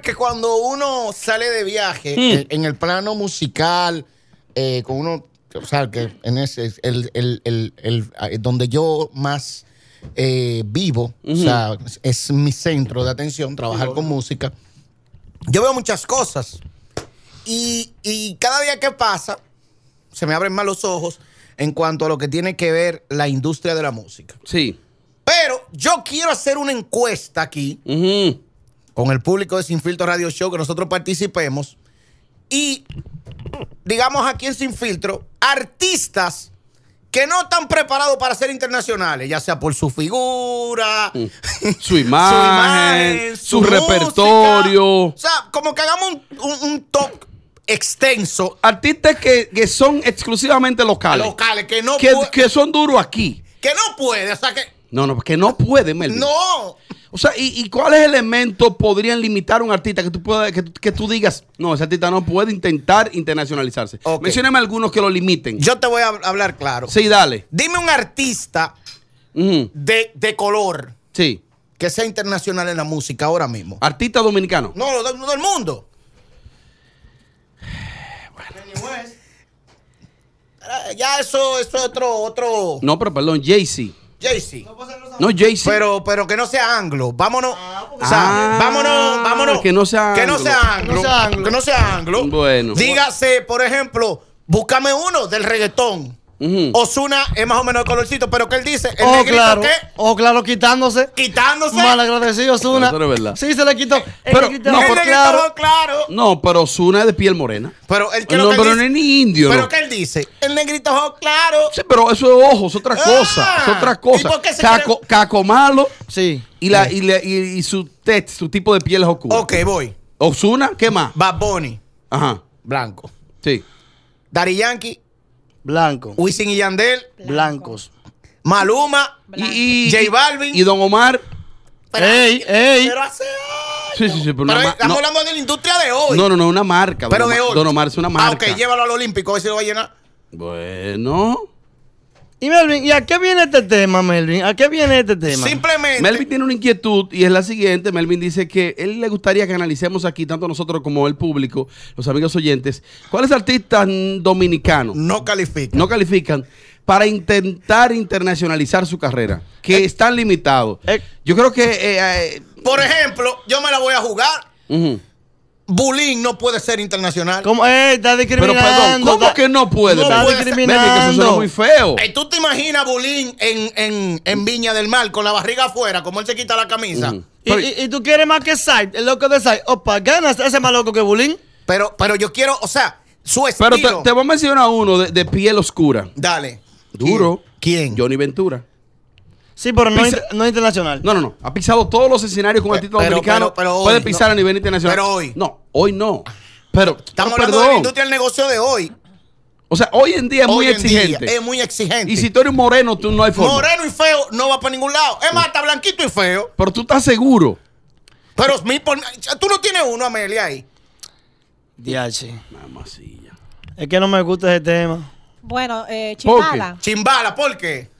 que cuando uno sale de viaje, mm. en el plano musical, eh, con uno, o sea, que en ese, el, el, el, eh, donde yo más eh, vivo, o sea, es mi centro de atención, trabajar con música. Yo veo muchas cosas. Y, y cada día que pasa, se me abren más los ojos en cuanto a lo que tiene que ver la industria de la música. Sí. Pero yo quiero hacer una encuesta aquí con el público de Sin Filtro Radio Show, que nosotros participemos. Y digamos aquí en Sin Filtro, artistas que no están preparados para ser internacionales, ya sea por su figura, mm. su imagen, su, repertorio. O sea, como que hagamos un, un, top extenso. Artistas que, son exclusivamente locales. Locales, que no que, que son duros aquí. Que no puede, o sea que. No, no, que no puede, Mel No. O sea, ¿y, cuáles elementos podrían limitar a un artista que tú, puedas, que, tú digas, no, ese artista no puede intentar internacionalizarse? Okay. Mencióname algunos que lo limiten. Yo te voy a hablar claro. Sí, dale. Dime un artista de, color. Sí. Que sea internacional en la música ahora mismo. ¿Artista dominicano? No, lo mundo. Bueno. Ya eso, es otro, otro. No, pero perdón, Jay-Z. Jay-Z. No, pues, no, Jayce. Pero, pero que no sea anglo. Vámonos. Ah, ah, vámonos, vámonos. que no sea Que no anglo. sea anglo. Que no sea anglo. Dígase, por ejemplo, búscame uno del reggaetón. Osuna es más o menos de colorcito, pero que él dice, el oh, claro. ¿qué? Oh, claro, quitándose. Quitándose. Mal agradecido, Osuna. No, Sí, se le quitó. Pero, el no, pero claro. No, pero Osuna es de piel morena. Pero él que no, lo pero no es ni indio. Pero qué que él dice, el negrito ojo oh, claro. Sí, pero eso es ojo, es otra ah. cosa. es otra cosa. Caco, caco, malo. Sí. Y, la, y, y, su test, su tipo de piel es oscuro Ok, voy. Osuna, ¿qué más? Bad Bunny. Ajá. Blanco. Sí. Dari Yankee Blanco. Wisin y Yandel. Blancos. Maluma. Y, J Balvin. Y Don Omar. ey, ey. Pero hace Sí, sí, sí. Pero, pero estamos hablando de la industria de hoy. No, no, no, una marca. Pero de hoy. Don Omar es una marca. Ah, ok, llévalo al Olímpico, a ver si lo va a llenar. Bueno. Y Melvin, ¿y a qué viene este tema, Melvin? ¿A qué viene este tema? Simplemente. Melvin tiene una inquietud y es la siguiente. Melvin dice que él le gustaría que analicemos aquí, tanto nosotros como el público, los amigos oyentes, cuáles artistas dominicanos no califican. No califican para intentar internacionalizar su carrera, que eh, están limitados. Eh, yo creo que... Eh, por ejemplo, yo me la voy a jugar. Bulín no puede ser internacional. ¿Cómo? Eh, está discriminando. Pero perdón, ¿cómo que no puede? discriminando. que eso muy feo. Eh, ¿Tú te imaginas Bulín en, Viña del Mar con la barriga afuera, como él se quita la camisa? ¿Y, tú quieres más que Side, el loco de Side. Opa, ganas, ese más loco que Bulín. Pero, pero yo quiero, o sea, su estilo. Pero te, voy a mencionar uno de, de piel oscura. Dale. Duro. ¿Quién? Johnny Ventura. Sí, pero no, es no, internacional. No, no, no. Ha pisado todos los escenarios con el título americano. Puede pisar a nivel internacional. Pero hoy. No, hoy no. Pero. Estamos hablando de la industria negocio de hoy. O sea, hoy en día es muy exigente. es muy exigente. Y si tú eres moreno, tú no hay forma. Moreno y feo no va para ningún lado. Es más, está blanquito y feo. Pero tú estás seguro. Pero tú no tienes uno, Amelia, ahí. DH. Es que no me gusta ese tema. Bueno, eh, chimbala. Chimbala, ¿por qué?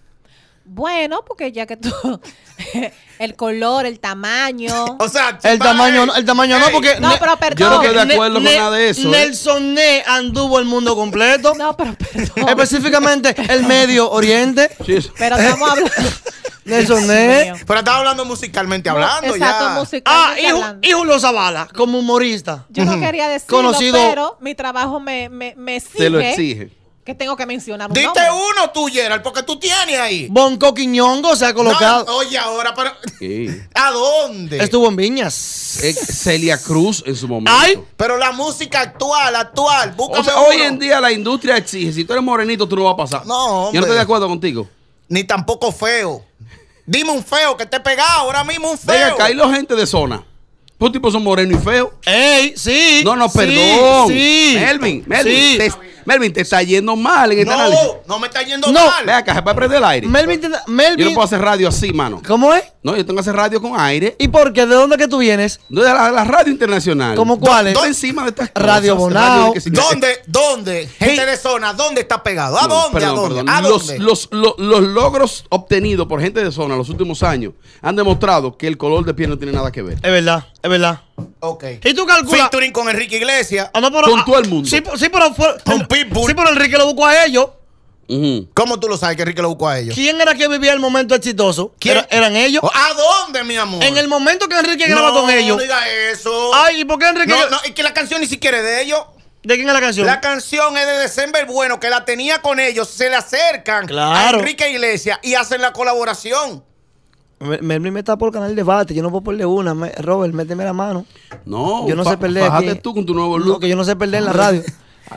Bueno, porque ya que tú el color, el tamaño. o sea, el tamaño, no, el tamaño no porque No, pero perdón. Yo no estoy de acuerdo con nada de eso. ¿eh? Nelson Ney anduvo el mundo completo. no, pero perdón. Específicamente el Medio Oriente. Sí. Pero estamos eh. hablando Nelson Ney. Pero estaba hablando musicalmente hablando Exacto, ya. musicalmente Ah, hijo, hablando. hijo Zavala como humorista. Yo no quería decirlo, Conocido, pero mi trabajo me me, me exige. Te lo exige que tengo que mencionar. Un Diste uno tú, Gerald, porque tú tienes ahí. Bonco Quiñongo se ha colocado. oye, ahora, pero. ¿A dónde? Estuvo en Viñas. Eh, Celia Cruz en su momento. pero la música actual, actual. hoy en día la industria exige. Si tú eres morenito, tú no vas a pasar. No, Yo no estoy de acuerdo contigo. Ni tampoco feo. Dime un feo que esté pegado ahora mismo, un feo. Venga, caí gente de zona. Los tipo, son morenos y feos. ¡Ey! Sí. No, no, perdón. Sí. Melvin, Melvin. Melvin, te está yendo mal en este no, No, me está yendo no. mal. Ve acá, se puede prender el aire. Melvin, Melvin. Yo no puedo hacer radio así, mano. ¿Cómo es? No, yo tengo que hacer radio con aire. ¿Y por qué? ¿De dónde que tú vienes? De la, radio internacional. ¿Cómo cuál es? encima de estas Radio cosas, ¿Dónde? ¿Dónde? Gente de zona, ¿dónde está pegado? ¿A dónde? ¿A dónde? ¿A dónde? Los, los, los, los logros obtenidos por gente de zona en los últimos años han demostrado que el color de piel no tiene nada que ver. Es verdad, es verdad. Ok. Y tú calculas. Featuring con Enrique Iglesias. Ah, con ah, todo el mundo. Sí, sí pero. con Pitbull. Sí, pero Enrique lo buscó a ellos. ¿Cómo tú lo sabes que Enrique lo buscó a ellos? ¿Quién era que vivía el momento exitoso? ¿Quién? ¿Eran ellos? Oh, ¿A dónde, mi amor? En el momento que Enrique graba con ellos. No diga eso. Ay, ¿y por qué Enrique.? No, no, es que la canción ni siquiera es de ellos. ¿De quién es la canción? La canción es de December Bueno, que la tenía con ellos. Se le acercan claro. a Enrique Iglesias y hacen la colaboración. Melvin me está por el canal de debate, yo no puedo ponerle una. Robert, méteme la mano. No, yo no sé perder. Bájate tú con tu nuevo look. que yo no sé perder en la radio.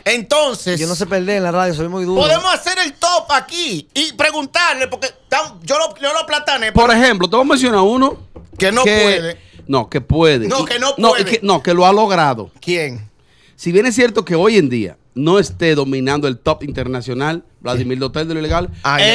Entonces. Yo no sé perder en la radio, soy muy duro. Podemos hacer el top aquí y preguntarle, porque yo lo, lo platané. Por ejemplo, te voy a mencionar uno. Que no puede. No, que puede. No, que no puede. no, que lo ha logrado. ¿Quién? Si bien es cierto que hoy en día no esté dominando el top internacional, Vladimir Dotel de lo ilegal, Ay,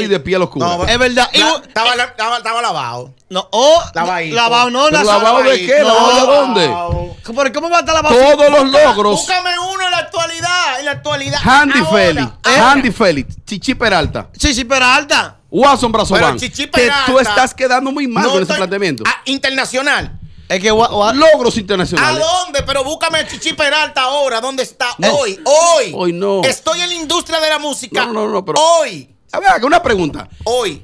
y de pie a los cubos. es verdad. estaba, estaba, lavado. No, oh, ahí, lavado, no, la lavado de qué? ¿Lavado de dónde? cómo va a estar lavado? Todos los logros. Búscame uno en la actualidad, en la actualidad. Handy Félix, ah, Handy Félix, Chichi Peralta. Chichi Peralta. Watson Chichi Que tú estás quedando muy mal con ese planteamiento. Ah, internacional. Es que logros internacionales. ¿A dónde? Pero búscame Chichi Peralta ahora. ¿Dónde está? Eh, hoy, hoy. Hoy no. Estoy en la industria de la música. No, no, no, pero. Hoy. A ver, una pregunta. Hoy.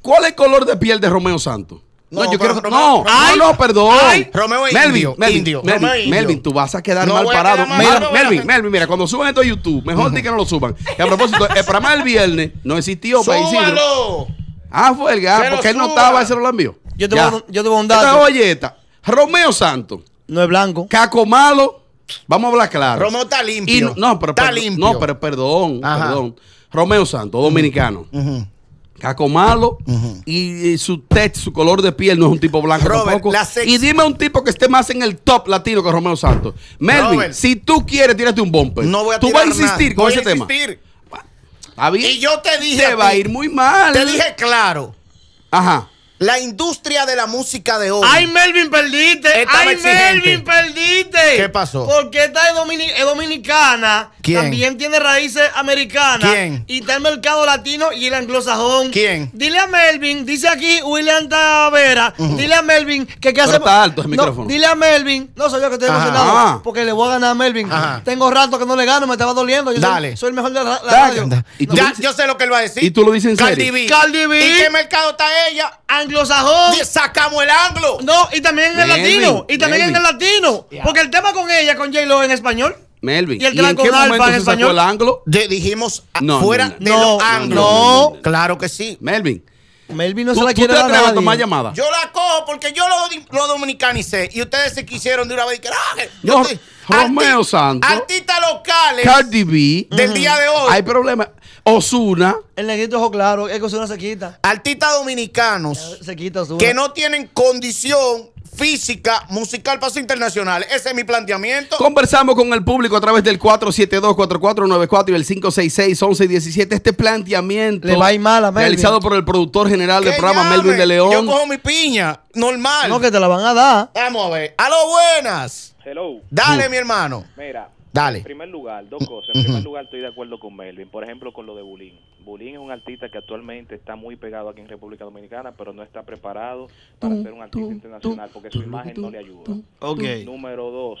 ¿Cuál es el color de piel de Romeo Santos? No, yo quiero. Romeo, no, no, perdón. Ay, Romeo Melvin, Melvin, indio, Melvin, tú vas a quedar mal parado. Melvin, Melvin, mira, cuando suban esto a YouTube, mejor di que no lo suban. a propósito, el programa del viernes no existió. Pues, ¡Súbalo! Ah, fue el gas, porque él no estaba, ese no lo envió. Yo te, voy, a un dato. Esta Romeo Santos. No es blanco. Caco Malo. Vamos a hablar claro. Romeo está limpio. no, pero, está limpio. No, pero perdón, perdón. Romeo Santos, dominicano. Caco malo y, su test, su color de piel no es un tipo blanco tampoco. Y dime un tipo que esté más en el top latino que Romeo Santos. Melvin, si tú quieres, tírate un bumper. No voy a Tú vas a insistir con voy ese a tema. Y yo te dije. Te va a ir muy mal. Te dije claro. Ajá la industria de la música de hoy. ¡Ay, Melvin, perdiste! ¡Ay, Melvin, perdiste! ¿Qué pasó? Porque esta es, dominicana. ¿Quién? También tiene raíces americanas. ¿Quién? Y está el mercado latino y el anglosajón. ¿Quién? Dile a Melvin, dice aquí William Tavera. Dile a Melvin que qué hace. está alto el micrófono. dile a Melvin. No soy yo que estoy emocionado. Ah. Porque le voy a ganar a Melvin. Tengo rato que no le gano, me estaba doliendo. Yo Dale. Soy, el mejor de la, radio. ya, yo sé lo que él va a decir. Y tú lo dices en serio. B. Cardi B. ¿Y qué mercado está ella? Sacamos el anglo. No, y también en el latino. Y también en el latino. Porque el tema con ella, con J-Lo en español. Melvin. Y el tema con en español. el anglo? dijimos no, fuera de los anglos. No, claro que sí. Melvin. Melvin no se la quiere dar a tomar llamada? Yo la cojo porque yo lo, dominicanicé y ustedes se quisieron de una vez que no, Romeo Santos. Artistas locales. Cardi B. Del día de hoy. Hay problemas. Osuna. El negrito ojo claro, es que Osuna se quita. Artistas dominicanos se quita que no tienen condición física, musical, paso internacional. Ese es mi planteamiento. Conversamos con el público a través del 472-4494 y el 566-1117. Este planteamiento Le va a ir mal realizado por el productor general del programa Melvin de León. Yo cojo mi piña, normal. No, que te la van a dar. Vamos a ver. A lo buenas! Hello. Dale, mi hermano. Mira, Dale. En primer lugar, dos cosas. En primer lugar, estoy de acuerdo con Melvin. Por ejemplo, con lo de Bulín. Bulín es un artista que actualmente está muy pegado aquí en República Dominicana, pero no está preparado para ser un artista internacional porque su imagen no le ayuda. Número dos,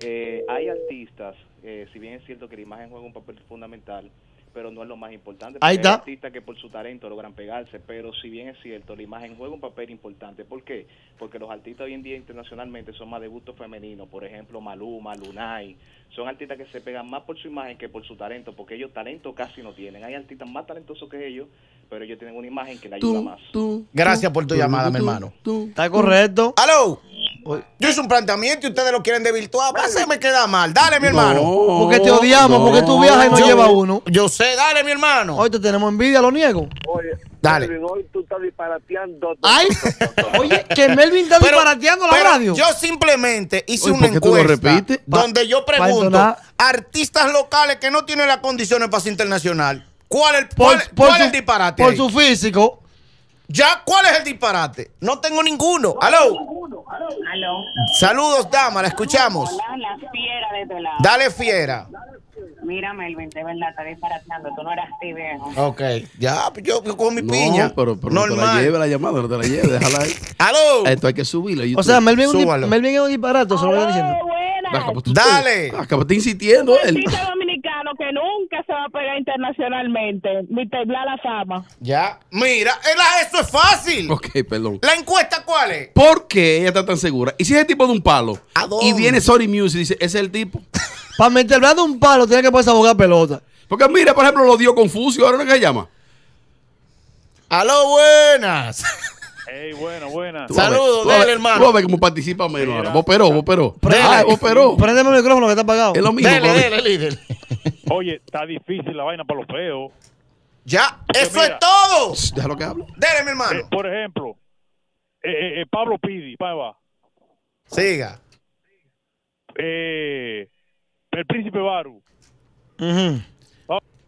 eh, hay artistas, eh, si bien es cierto que la imagen juega un papel fundamental, pero no es lo más importante. Hay artistas que por su talento logran pegarse, pero si bien es cierto, la imagen juega un papel importante. ¿Por qué? Porque los artistas hoy en día internacionalmente son más de gusto femenino, por ejemplo, Maluma, Lunay, son artistas que se pegan más por su imagen que por su talento, porque ellos talento casi no tienen. Hay artistas más talentosos que ellos, pero ellos tienen una imagen que les ayuda más. Gracias por tu llamada, mi hermano. Está correcto. ¡Aló! Yo hice un planteamiento y ustedes lo quieren desvirtuar. que pues me queda mal. Dale, mi hermano. porque te odiamos, porque tú viajas y no lleva uno. Yo sé, dale, mi hermano. Hoy te tenemos envidia, lo niego. Oye. Dale. tú estás disparateando. Ay, oye, que Melvin está disparateando la pero radio. Yo simplemente hice una encuesta donde yo pregunto a artistas locales que no tienen las condiciones para ser internacional. ¿Cuál es el, disparate? Por su físico. ¿Ya cuál es el disparate? No tengo ninguno. ¿Aló? ¿Aló? Saludos, dama, la escuchamos. fiera de este lado. Dale, fiera. Mira, Melvin, de verdad, está disparateando. Tú no eras ti, viejo. Ok, ya, yo, yo con mi piña. no te la lleve la llamada, no te la lleve, déjala ahí. ¡Aló! Esto hay que subirlo. O sea, Melvin, es un, disparate, se lo voy diciendo. Dale. Acá, ah, pues, está insistiendo él va a pegar internacionalmente. tebla la fama. Ya. Mira, eso es fácil. Ok, perdón. ¿La encuesta cuál es? ¿Por qué ella está tan segura? ¿Y si es el tipo de un palo? ¿A dónde? Y viene Sorry Music y dice, ese es el tipo. Para meterla de un palo, tiene que ponerse a jugar pelota. Porque mira, por ejemplo, lo dio Confucio. ¿Ahora qué se llama? ¡Aló, buenas! Ey, bueno, buenas. Saludos, dale, hermano. a ver cómo participa menos ahora. Vos peró, vos peró. Prendeme el micrófono que está apagado. Es lo mismo. Dele, líder. Oye, está difícil la vaina para los feos. Ya, eso es todo. Déjalo que hablo. Dele, hermano. Eh, por ejemplo, eh, eh, Pablo Pidi, va. Siga. el príncipe Baru. Ah.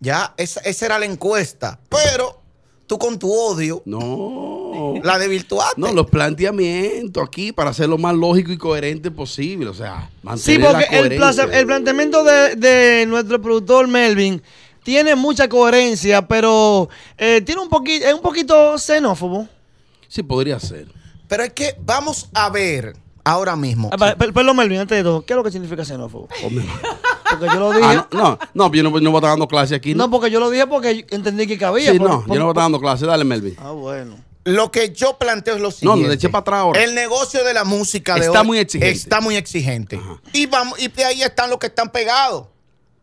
Ya, esa, esa era la encuesta. Pero tú con tu odio. No. la de virtual No, los planteamientos aquí para hacer lo más lógico y coherente posible. O sea, mantener Sí, porque el, el, planteamiento de, nuestro productor Melvin tiene mucha coherencia, pero eh, tiene un poquito, es un poquito xenófobo. Sí, podría ser. Pero es que vamos a ver ahora mismo. Ah, perdón, Melvin, antes de todo, ¿qué es lo que significa xenófobo? Oh, porque yo lo dije. Ah, no, no, yo no, voy a estar dando clase aquí. ¿no? porque yo lo dije porque entendí que cabía. Sí, no, yo no voy a estar dando clase. Dale, Melvin. Ah, bueno. Lo que yo planteo es lo siguiente. No, lo eché para atrás ahora. El negocio de la música de está muy exigente. Está muy exigente. Y, y de ahí están los que están pegados.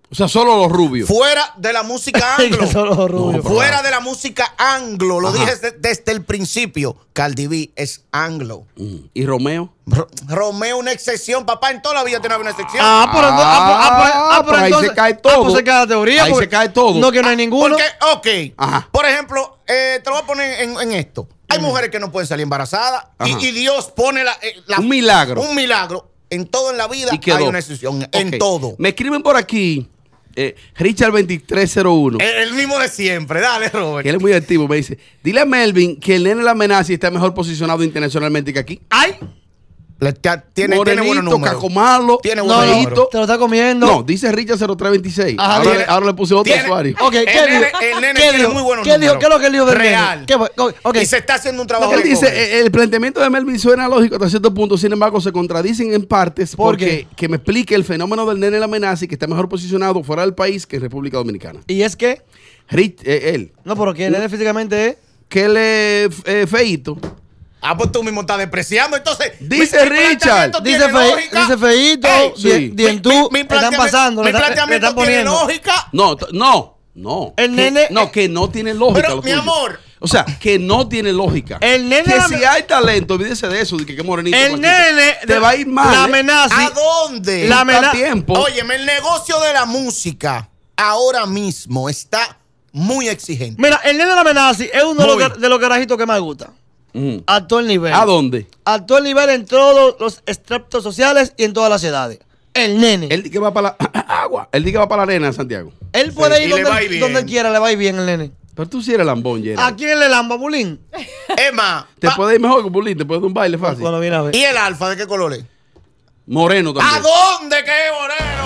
O sea, solo los rubios. Fuera de la música anglo. solo los rubios. fuera de la música anglo. Lo dije desde, el principio. Cardi es anglo. Mm. ¿Y Romeo? Romeo una excepción, papá. En toda la vida tiene una excepción. Ah, pero, ah, entonces, pues, ah, pues, ah, ah, pues ahí se cae todo. se cae la teoría. Ahí se cae todo. No, que no hay ninguno. Porque, ok. Por ejemplo, eh, te lo voy a poner en, esto. Hay mm. mujeres que no pueden salir embarazadas y, Dios pone eh, la, un milagro. Un milagro. En todo en la vida hay una excepción. En todo. Me escriben por aquí. Eh, Richard 2301. El, el, mismo de siempre, dale, Robert. Que él es muy activo, me dice. Dile a Melvin que el nene la amenaza y está mejor posicionado internacionalmente que aquí. ¡Ay! tiene, Morenito, tiene tiene no, no, Te lo está comiendo. No, dice Richard 0326. ahora, le, puse otro usuario. el, nene es tiene muy bueno ¿Qué dijo? ¿Qué es lo que dijo de Real. Y se está haciendo un trabajo. dice, eh, el planteamiento de Melvin suena lógico hasta cierto punto, sin embargo, se contradicen en partes porque que me explique el fenómeno del nene la amenaza y que está mejor posicionado fuera del país que en República Dominicana. ¿Y es que? Eh, él. No, pero que el nene físicamente es. Que él es eh, feito Ah, pues tú mismo estás despreciando. Entonces, dice Richard, dice, fe, dice Feito, hey, sí. tú mi, están pasando. me planteamiento están poniendo. lógica. No, no, no. El nene. No, que no tiene lógica. Pero, mi amor. O sea, que no tiene lógica. El nene que si hay talento, olvídese de eso, de que, morenito. El nene te va a ir mal. La ¿eh? amenaza. ¿A dónde? La amenaza. tiempo. Óyeme, el negocio de la música ahora mismo está muy exigente. Mira, el nene de la amenaza es uno de los, de los garajitos que más gusta. Mm. A todo el nivel. ¿A dónde? A todo el nivel en todos los estratos sociales y en todas las edades. El nene. Él que va para la agua. Él que va para la arena, Santiago. Él puede ir donde, quiera, le va a ir bien el nene. Pero tú sí eres lambón, Jerry. ¿A quién le lamba, Bulín? Emma. Te puede ir mejor que Bulín, te puede dar un baile fácil. Cuando viene a ver. ¿Y el alfa de qué color es? Moreno también. ¿A dónde que es moreno?